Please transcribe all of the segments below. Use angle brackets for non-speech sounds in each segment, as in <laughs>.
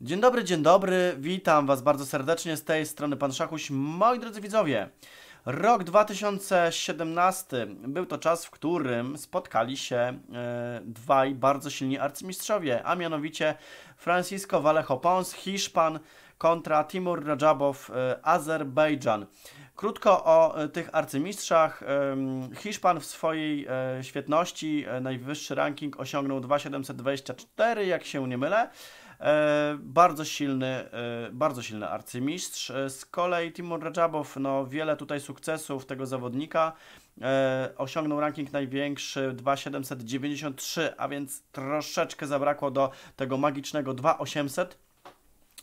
Dzień dobry, dzień dobry, witam Was bardzo serdecznie z tej strony Pan Szachuś. Moi drodzy widzowie, rok 2017 był to czas, w którym spotkali się e, dwaj bardzo silni arcymistrzowie, a mianowicie Francisco Vallejo Pons, Hiszpan kontra Timur Rajabow, e, Azerbejdżan. Krótko o e, tych arcymistrzach. E, Hiszpan w swojej e, świetności najwyższy ranking osiągnął 2724, jak się nie mylę. E, bardzo silny, e, bardzo silny arcymistrz. E, z kolei Timur Radżabow, no wiele tutaj sukcesów tego zawodnika. osiągnął ranking największy 2793, a więc troszeczkę zabrakło do tego magicznego 2800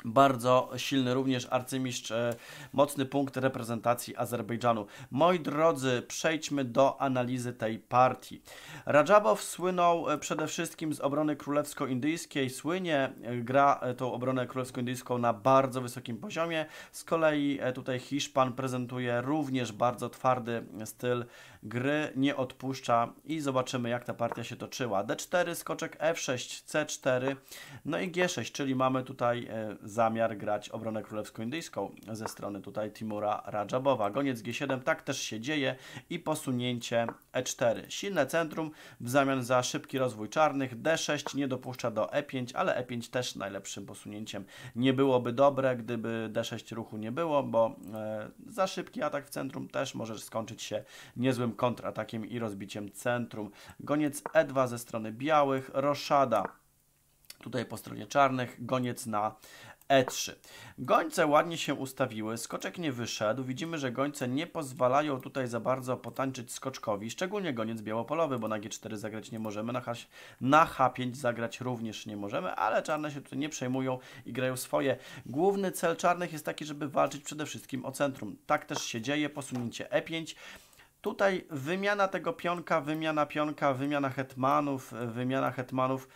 bardzo silny również arcymistrz, e, mocny punkt reprezentacji Azerbejdżanu. Moi drodzy, przejdźmy do analizy tej partii. Rajabow słynął e, przede wszystkim z obrony królewsko-indyjskiej, słynie e, gra tą obronę królewsko-indyjską na bardzo wysokim poziomie. Z kolei tutaj Hiszpan prezentuje również bardzo twardy styl gry, nie odpuszcza i zobaczymy jak ta partia się toczyła. D4, skoczek F6, C4, no i G6, czyli mamy tutaj zamiar grać obronę królewsko-indyjską ze strony tutaj Timura Rajabowa. Goniec G7, tak też się dzieje i posunięcie E4. Silne centrum w zamian za szybki rozwój czarnych. D6 nie dopuszcza do E5, ale E5 też najlepszym posunięciem nie byłoby dobre, gdyby D6 ruchu nie było, bo e, za szybki atak w centrum też może skończyć się niezłym kontratakiem i rozbiciem centrum. Goniec E2 ze strony białych, roszada tutaj po stronie czarnych, goniec na E3. Gońce ładnie się ustawiły, skoczek nie wyszedł. Widzimy, że gońce nie pozwalają tutaj za bardzo potańczyć skoczkowi, szczególnie goniec białopolowy, bo na G4 zagrać nie możemy, na, H, na H5 zagrać również nie możemy, ale czarne się tutaj nie przejmują i grają swoje. Główny cel czarnych jest taki, żeby walczyć przede wszystkim o centrum. Tak też się dzieje, posunięcie E5. Tutaj wymiana tego pionka, wymiana pionka, wymiana hetmanów, wymiana hetmanów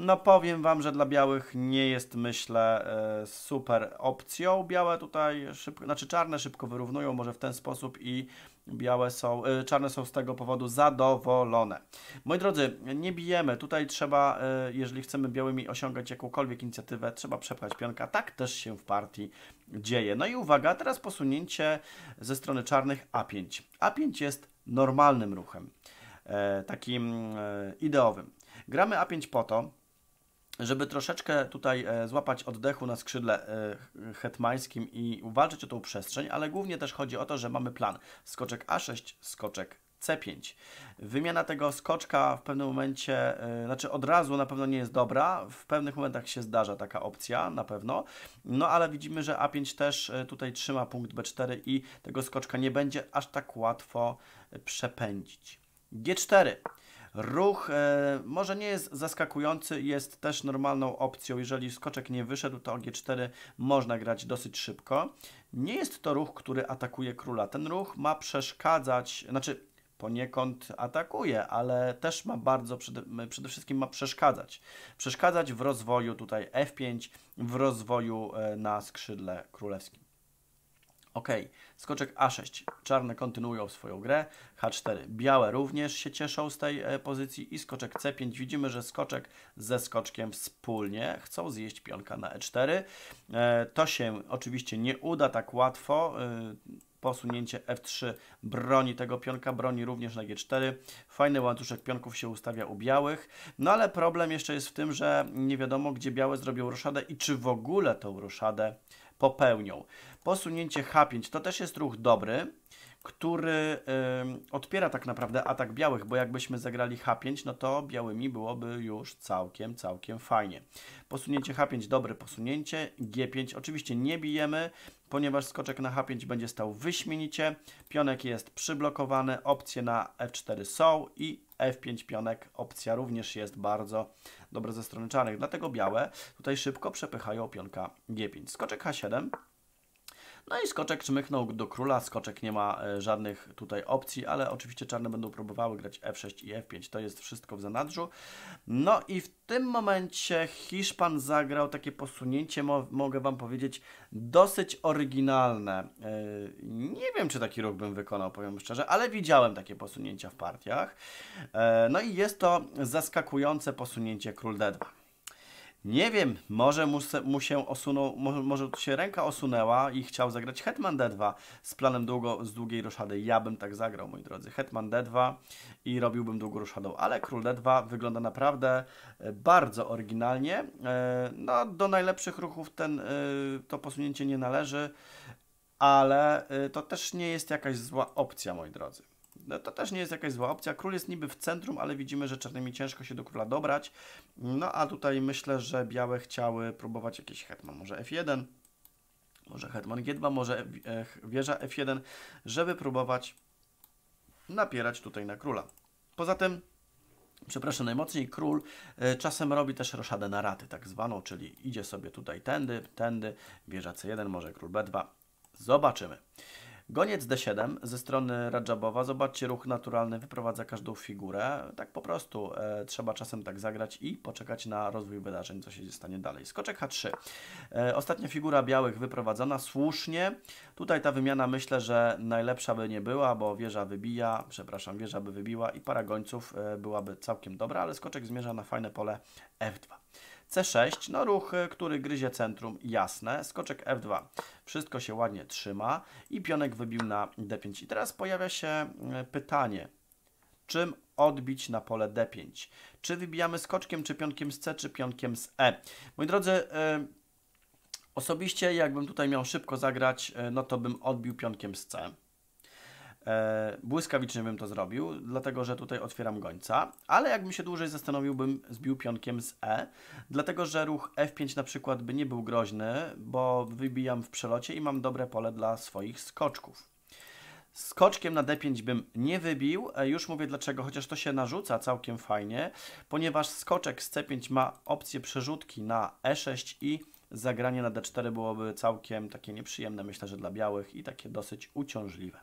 no powiem Wam, że dla białych nie jest myślę e, super opcją. Białe tutaj szybko, znaczy czarne szybko wyrównują może w ten sposób i białe są, e, czarne są z tego powodu zadowolone. Moi drodzy, nie bijemy. Tutaj trzeba, e, jeżeli chcemy białymi osiągać jakąkolwiek inicjatywę, trzeba przepchać pionka. Tak też się w partii dzieje. No i uwaga, teraz posunięcie ze strony czarnych A5. A5 jest normalnym ruchem, takim ideowym. Gramy A5 po to, żeby troszeczkę tutaj e, złapać oddechu na skrzydle e, hetmańskim i walczyć o tą przestrzeń, ale głównie też chodzi o to, że mamy plan. Skoczek A6, skoczek C5. Wymiana tego skoczka w pewnym momencie, e, znaczy od razu na pewno nie jest dobra, w pewnych momentach się zdarza taka opcja, na pewno, no ale widzimy, że A5 też tutaj trzyma punkt B4 i tego skoczka nie będzie aż tak łatwo przepędzić. G4. Ruch e, może nie jest zaskakujący, jest też normalną opcją. Jeżeli skoczek nie wyszedł, to G4 można grać dosyć szybko. Nie jest to ruch, który atakuje króla. Ten ruch ma przeszkadzać, znaczy poniekąd atakuje, ale też ma bardzo, przede, przede, wszystkim ma przeszkadzać. Przeszkadzać w rozwoju tutaj F5, w rozwoju e, na skrzydle królewskim. OK. Skoczek A6. Czarne kontynuują swoją grę. H4. Białe również się cieszą z tej e, pozycji. I skoczek C5. Widzimy, że skoczek ze skoczkiem wspólnie chcą zjeść pionka na E4. E, to się oczywiście nie uda tak łatwo e, posunięcie F3 broni tego pionka, broni również na G4. Fajny łańcuszek pionków się ustawia u białych. No ale problem jeszcze jest w tym, że nie wiadomo, gdzie białe zrobią ruszadę i czy w ogóle tą ruszadę popełnią. Posunięcie H5 to też jest ruch dobry, który y, odpiera tak naprawdę atak białych, bo jakbyśmy zagrali H5, no to białymi byłoby już całkiem, całkiem fajnie. Posunięcie H5, dobre posunięcie, G5 oczywiście nie bijemy, ponieważ skoczek na H5 będzie stał wyśmienicie, pionek jest przyblokowany, opcje na F4 są i F5 pionek, opcja również jest bardzo dobra ze strony czarnych, dlatego białe tutaj szybko przepychają pionka G5. Skoczek H7, no i skoczek czmychnął do króla, skoczek nie ma e, żadnych tutaj opcji, ale oczywiście czarne będą próbowały grać f6 i f5, to jest wszystko w zanadrzu. No i w tym momencie Hiszpan zagrał takie posunięcie, mo mogę Wam powiedzieć, dosyć oryginalne. Yy, nie wiem, czy taki ruch bym wykonał, powiem szczerze, ale widziałem takie posunięcia w partiach. Yy, no i jest to zaskakujące posunięcie król d2. Nie wiem, może mu, se, mu się osunął, może, może się ręka osunęła i chciał zagrać Hetman D2 z planem długo, z długiej roszady. Ja bym tak zagrał, moi drodzy. Hetman D2 i robiłbym długą roszadą, ale Król D2 wygląda naprawdę e, bardzo oryginalnie. E, no, do najlepszych ruchów ten, e, to posunięcie nie należy, ale to też nie jest jakaś zła opcja, moi drodzy. No to też nie jest jakaś zła opcja. Król jest niby w centrum, ale widzimy, że czarnymi ciężko się do króla dobrać. No a tutaj myślę, że białe chciały próbować jakiś hetman, może F1, może hetman G2, może e, wieża F1, żeby próbować napierać tutaj na króla. Poza tym przepraszam najmocniej, król e, czasem robi też roszadę na raty tak zwaną, czyli idzie sobie tutaj tędy, tędy, wieża C1, może król B2. Zobaczymy. Goniec D7 ze strony Radżabowa. Zobaczcie, ruch naturalny wyprowadza każdą figurę. Tak po prostu e, trzeba czasem tak zagrać i poczekać na rozwój wydarzeń, co się stanie dalej. Skoczek H3. E, ostatnia figura białych wyprowadzona, słusznie. Tutaj ta wymiana myślę, że najlepsza by nie była, bo wieża wybija, przepraszam, wieża by wybiła i para gońców e, byłaby całkiem dobra, ale skoczek zmierza na fajne pole F2. C6, no ruch, y, który gryzie centrum, jasne. Skoczek F2, wszystko się ładnie trzyma i pionek wybił na D5. I teraz pojawia się y, pytanie, czym odbić na pole D5? Czy wybijamy skoczkiem, czy pionkiem z C, czy pionkiem z E? Moi drodzy, y, osobiście jakbym tutaj miał szybko zagrać, no to bym odbił pionkiem z C. E, błyskawicznie bym to zrobił, dlatego że tutaj otwieram gońca, ale jakbym się dłużej zastanowił, bym zbił pionkiem z E, dlatego że ruch F5 na przykład by nie był groźny, bo wybijam w przelocie i mam dobre pole dla swoich skoczków. Skoczkiem na D5 bym nie wybił, e, już mówię dlaczego, chociaż to się narzuca całkiem fajnie, ponieważ skoczek z C5 ma opcję przerzutki na E6 i zagranie na D4 byłoby całkiem takie nieprzyjemne, myślę, że dla białych i takie dosyć uciążliwe.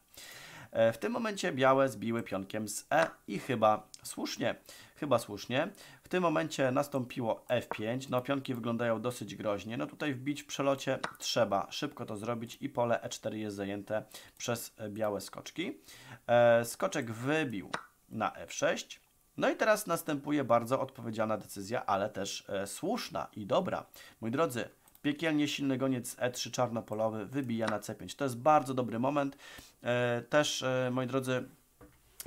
E, w tym momencie białe zbiły pionkiem z E i chyba słusznie. Chyba słusznie. W tym momencie nastąpiło F5. No pionki wyglądają dosyć groźnie. No tutaj wbić w przelocie trzeba szybko to zrobić i pole E4 jest zajęte przez białe skoczki. E, skoczek wybił na F6. No i teraz następuje bardzo odpowiedzialna decyzja, ale też e, słuszna i dobra. Mój drodzy, Piekielnie silny goniec E3 czarnopolowy wybija na C5. To jest bardzo dobry moment. E, też, e, moi drodzy,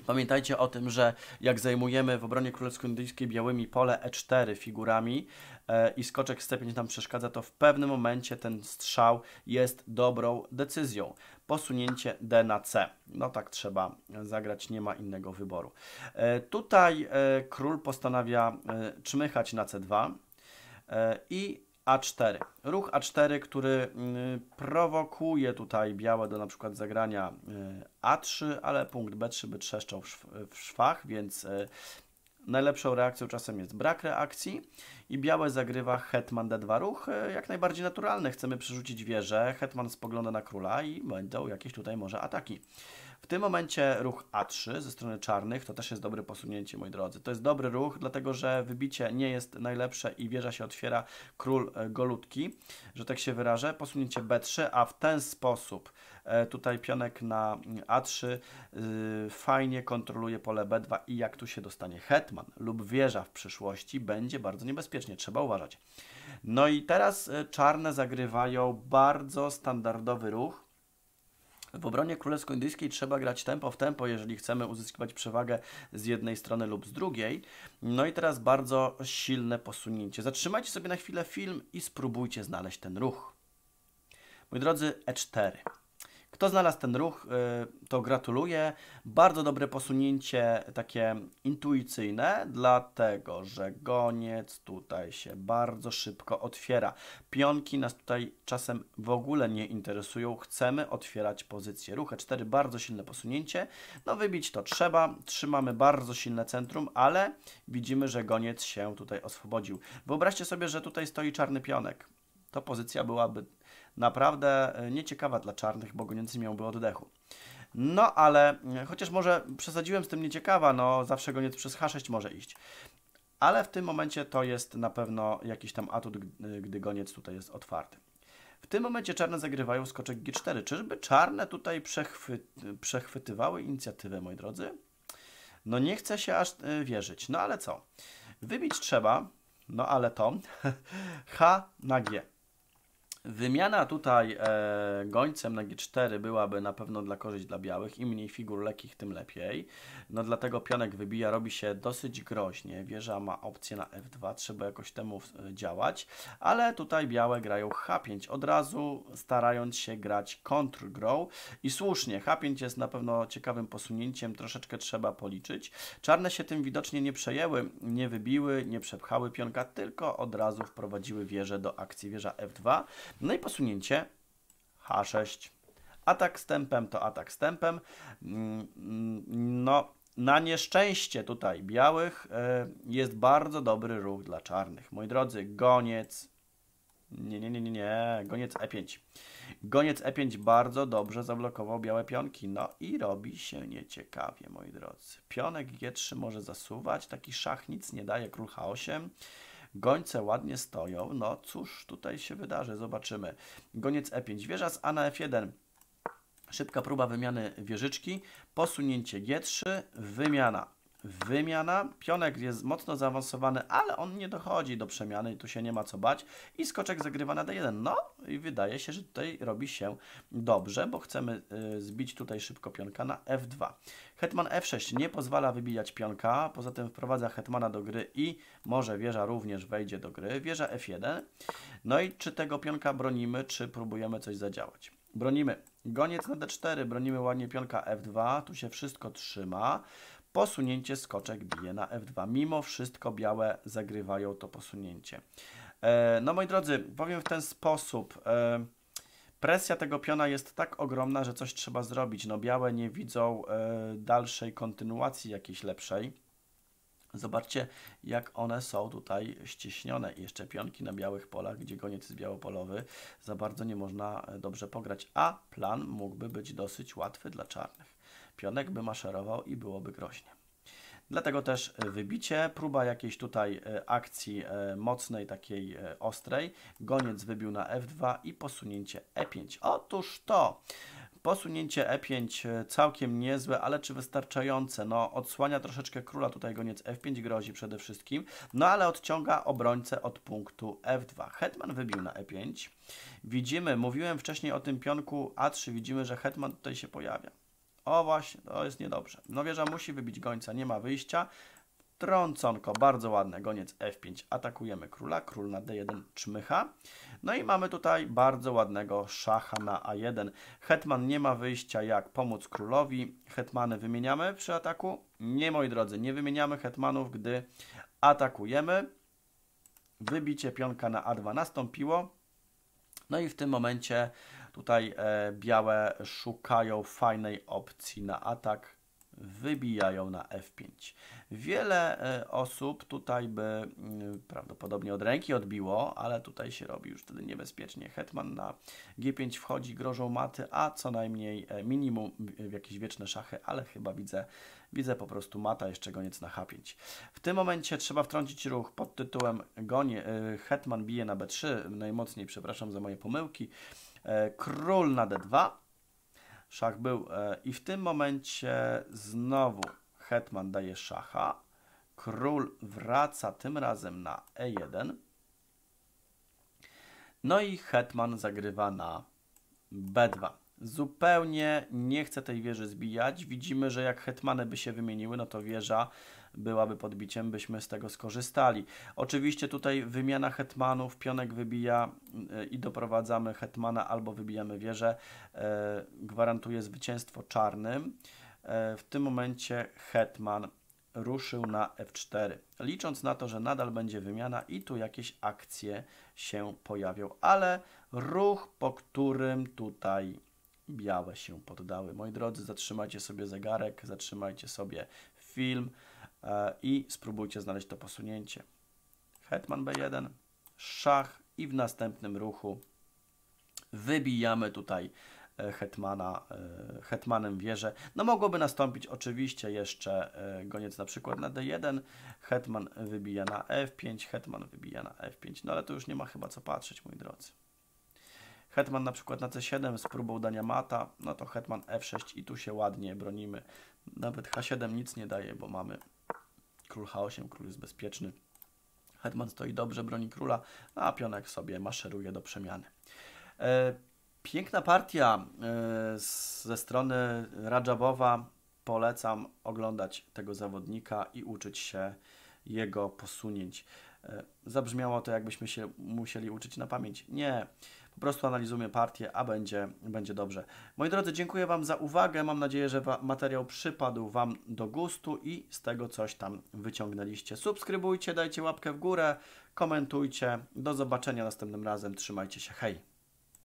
Pamiętajcie o tym, że jak zajmujemy w obronie królewsko-indyjskiej białymi pole E4 figurami e, i skoczek z C5 nam przeszkadza, to w pewnym momencie ten strzał jest dobrą decyzją. Posunięcie D na C. No tak trzeba zagrać, nie ma innego wyboru. tutaj król postanawia czmychać na C2 i a4. Ruch A4, który y, prowokuje tutaj białe do na przykład zagrania y, A3, ale punkt B3 by trzeszczał w szwach, więc y, najlepszą reakcją czasem jest brak reakcji i białe zagrywa hetman D2 ruch jak najbardziej naturalny. Chcemy przerzucić wieżę, hetman spogląda na króla i będą jakieś tutaj może ataki. W tym momencie ruch A3 ze strony czarnych, to też jest dobre posunięcie, moi drodzy. To jest dobry ruch, dlatego że wybicie nie jest najlepsze i wieża się otwiera król e, golutki, że tak się wyrażę. Posunięcie B3, a w ten sposób e, tutaj pionek na mm, A3 e, fajnie kontroluje pole B2 i jak tu się dostanie hetman lub wieża w przyszłości, będzie bardzo niebezpiecznie, trzeba uważać. No i teraz czarne zagrywają bardzo standardowy ruch, w obronie królewsko-indyjskiej trzeba grać tempo w tempo, jeżeli chcemy uzyskiwać przewagę z jednej strony lub z drugiej. No i teraz bardzo silne posunięcie. Zatrzymajcie sobie na chwilę film i spróbujcie znaleźć ten ruch. Moi drodzy, E4. Kto znalazł ten ruch, y, to gratuluję. Bardzo dobre posunięcie, takie intuicyjne, dlatego że goniec tutaj się bardzo szybko otwiera. Pionki nas tutaj czasem w ogóle nie interesują. Chcemy otwierać pozycję. Ruch E4, bardzo silne posunięcie. No wybić to trzeba. Trzymamy bardzo silne centrum, ale widzimy, że goniec się tutaj oswobodził. Wyobraźcie sobie, że tutaj stoi czarny pionek. To pozycja byłaby naprawdę e, nieciekawa dla czarnych, bo goniący miałby oddechu. No ale, e, chociaż może przesadziłem z tym nieciekawa, no zawsze goniec przez H6 może iść. Ale w tym momencie to jest na pewno jakiś tam atut, e, gdy goniec tutaj jest otwarty. W tym momencie czarne zagrywają skoczek G4. Czyżby czarne tutaj przechwy... przechwytywały inicjatywę, moi drodzy? No nie chcę się aż wierzyć. No ale co? Wybić trzeba, no ale to <laughs> H na G. Wymiana tutaj e, gońcem na G4 byłaby na pewno dla korzyść dla białych. Im mniej figur lekkich, tym lepiej. No dlatego pionek wybija, robi się dosyć groźnie. Wieża ma opcję na F2, trzeba jakoś temu e, działać. Ale tutaj białe grają H5 od razu, starając się grać kontrgrą. I słusznie, H5 jest na pewno ciekawym posunięciem, troszeczkę trzeba policzyć. Czarne się tym widocznie nie przejęły, nie wybiły, nie przepchały pionka, tylko od razu wprowadziły wieżę do akcji. Wieża F2 no i posunięcie H6. Atak stępem to atak stępem. Mm, no, na nieszczęście tutaj białych y, jest bardzo dobry ruch dla czarnych. Moi drodzy, goniec. Nie, nie, nie, nie, nie. Goniec E5. Goniec E5 bardzo dobrze zablokował białe pionki. No i robi się nieciekawie, moi drodzy. Pionek G3 może zasuwać. Taki szach nic nie daje. Król H8. Gońce ładnie stoją. No cóż tutaj się wydarzy, zobaczymy. Goniec E5, wieża z A na F1. Szybka próba wymiany wieżyczki, posunięcie G3, wymiana wymiana. Pionek jest mocno zaawansowany, ale on nie dochodzi do przemiany tu się nie ma co bać. I skoczek zagrywa na D1. No i wydaje się, że tutaj robi się dobrze, bo chcemy y, zbić tutaj szybko pionka na F2. Hetman F6 nie pozwala wybijać pionka, poza tym wprowadza hetmana do gry i może wieża również wejdzie do gry. Wieża F1. No i czy tego pionka bronimy, czy próbujemy coś zadziałać. Bronimy goniec na D4, bronimy ładnie pionka F2, tu się wszystko trzyma. Posunięcie skoczek bije na F2. Mimo wszystko białe zagrywają to posunięcie. E, no moi drodzy, powiem w ten sposób. E, presja tego piona jest tak ogromna, że coś trzeba zrobić. No białe nie widzą e, dalszej kontynuacji jakiejś lepszej. Zobaczcie, jak one są tutaj ściśnione. I jeszcze pionki na białych polach, gdzie goniec jest białopolowy. Za bardzo nie można dobrze pograć, a plan mógłby być dosyć łatwy dla czarnych pionek by maszerował i byłoby groźnie. Dlatego też e, wybicie, próba jakiejś tutaj e, akcji e, mocnej, takiej ostrej. Goniec wybił na F2 i posunięcie E5. Otóż to! Posunięcie E5 całkiem niezłe, ale czy wystarczające? No, odsłania troszeczkę króla, tutaj goniec F5 grozi przede wszystkim, no ale odciąga obrońcę od punktu F2. Hetman wybił na E5. Widzimy, mówiłem wcześniej o tym pionku A3, widzimy, że Hetman tutaj się pojawia. O właśnie, to jest niedobrze. No wieża musi wybić gońca, nie ma wyjścia. Trąconko, bardzo ładne, goniec F5, atakujemy króla, król na D1 czmycha. No i mamy tutaj bardzo ładnego szacha na A1. Hetman nie ma wyjścia jak pomóc królowi. Hetmany wymieniamy przy ataku? Nie, moi drodzy, nie wymieniamy hetmanów, gdy atakujemy. Wybicie pionka na A2 nastąpiło. No i w tym momencie Tutaj e, białe szukają fajnej opcji na atak, wybijają na F5. Wiele e, osób tutaj by mm, prawdopodobnie od ręki odbiło, ale tutaj się robi już wtedy niebezpiecznie. Hetman na G5 wchodzi, grożą maty, a co najmniej e, minimum jakieś wieczne szachy, ale chyba widzę, widzę po prostu mata, jeszcze goniec na H5. W tym momencie trzeba wtrącić ruch pod tytułem gonie, Hetman bije na B3, najmocniej przepraszam za moje pomyłki, E, król na d2. Szach był e, i w tym momencie znowu hetman daje szacha. Król wraca tym razem na e1. No i hetman zagrywa na b2. Zupełnie nie chce tej wieży zbijać. Widzimy, że jak hetmany by się wymieniły, no to wieża byłaby podbiciem, byśmy z tego skorzystali. Oczywiście tutaj wymiana hetmanów, pionek wybija e, i doprowadzamy hetmana albo wybijamy wieżę, e, gwarantuje zwycięstwo czarnym. E, w tym momencie hetman ruszył na f4, licząc na to, że nadal będzie wymiana i tu jakieś akcje się pojawią, ale ruch, po którym tutaj białe się poddały. Moi drodzy, zatrzymajcie sobie zegarek, zatrzymajcie sobie film, E, i spróbujcie znaleźć to posunięcie. Hetman B1, szach i w następnym ruchu wybijamy tutaj e, hetmana, e, hetmanem wieżę. No mogłoby nastąpić oczywiście jeszcze goniec na przykład na D1, hetman wybija na F5, hetman wybija na F5, no ale to już nie ma chyba co patrzeć, moi drodzy. Hetman na przykład na C7 z próbą dania mata, no to hetman F6 i tu się ładnie bronimy. Nawet H7 nic nie daje, bo mamy Król chaosiem, król jest bezpieczny. Hetman stoi dobrze, broni króla, a pionek sobie maszeruje do przemiany. E, piękna partia e, ze strony Radżabowa. Polecam oglądać tego zawodnika i uczyć się jego posunięć. E, zabrzmiało to, jakbyśmy się musieli uczyć na pamięć. Nie po prostu analizujmy partię, a będzie, będzie dobrze. Moi drodzy, dziękuję Wam za uwagę. Mam nadzieję, że materiał przypadł Wam do gustu i z tego coś tam wyciągnęliście. Subskrybujcie, dajcie łapkę w górę, komentujcie. Do zobaczenia następnym razem. Trzymajcie się. Hej!